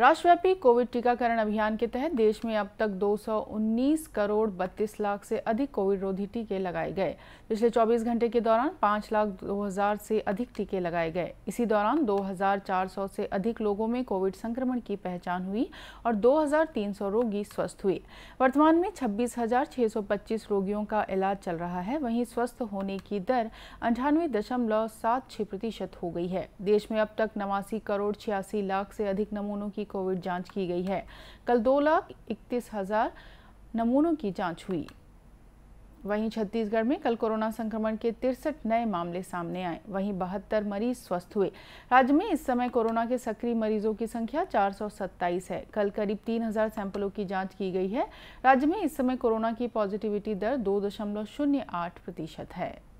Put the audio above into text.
राष्ट्रव्यापी कोविड टीकाकरण अभियान के तहत देश में अब तक 219 करोड़ 32 लाख से अधिक कोविड रोधी टीके लगाए गए पिछले 24 घंटे के दौरान 5 लाख 2000 से अधिक टीके लगाए गए इसी दौरान 2400 से अधिक लोगों में कोविड संक्रमण की पहचान हुई और 2300 रोगी स्वस्थ हुए वर्तमान में 26,625 रोगियों का इलाज चल रहा है वहीं स्वस्थ होने की दर अंठानवे प्रतिशत हो गई है देश में अब तक नवासी करोड़ छियासी लाख से अधिक नमूनों की की कोविड जांच की गई है कल दो लाख इकतीस हजार नमूनों की जांच हुई वहीं छत्तीसगढ़ में कल कोरोना संक्रमण के तिरसठ नए मामले सामने आए वहीं बहत्तर मरीज स्वस्थ हुए राज्य में इस समय कोरोना के सक्रिय मरीजों की संख्या 427 है कल करीब 3000 सैंपलों की जांच की गई है राज्य में इस समय कोरोना की पॉजिटिविटी दर 2.08 प्रतिशत है